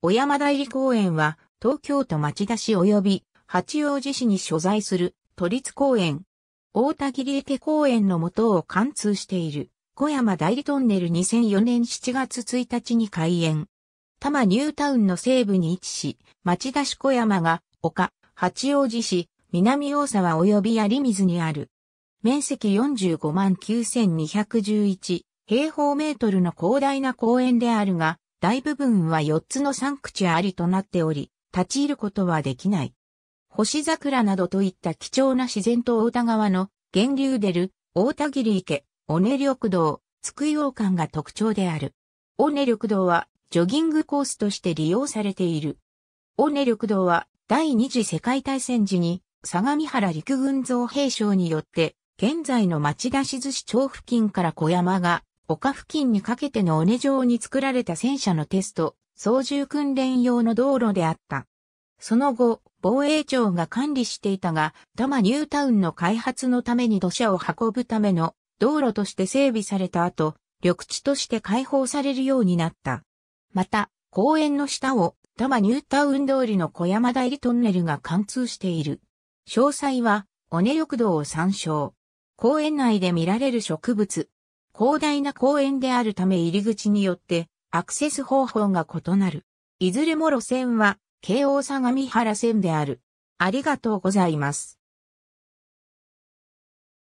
小山代理公園は、東京都町田市及び八王子市に所在する都立公園。大田切池公園の元を貫通している小山代理トンネル2004年7月1日に開園。多摩ニュータウンの西部に位置し、町田市小山が丘、八王子市、南大沢及び有水にある。面積45万9211平方メートルの広大な公園であるが、大部分は4つのサンクチュアリとなっており、立ち入ることはできない。星桜などといった貴重な自然と大田川の源流出る大田切池、尾根緑道、津久洋館が特徴である。尾根緑道はジョギングコースとして利用されている。尾根緑道は第二次世界大戦時に相模原陸軍造兵省によって現在の町田静市町付近から小山が丘付近にかけての尾根状に作られた戦車のテスト、操縦訓練用の道路であった。その後、防衛庁が管理していたが、多摩ニュータウンの開発のために土砂を運ぶための道路として整備された後、緑地として開放されるようになった。また、公園の下を多摩ニュータウン通りの小山代理トンネルが貫通している。詳細は、尾根緑道を参照。公園内で見られる植物、広大な公園であるため入り口によってアクセス方法が異なる。いずれも路線は京王相模原線である。ありがとうございます。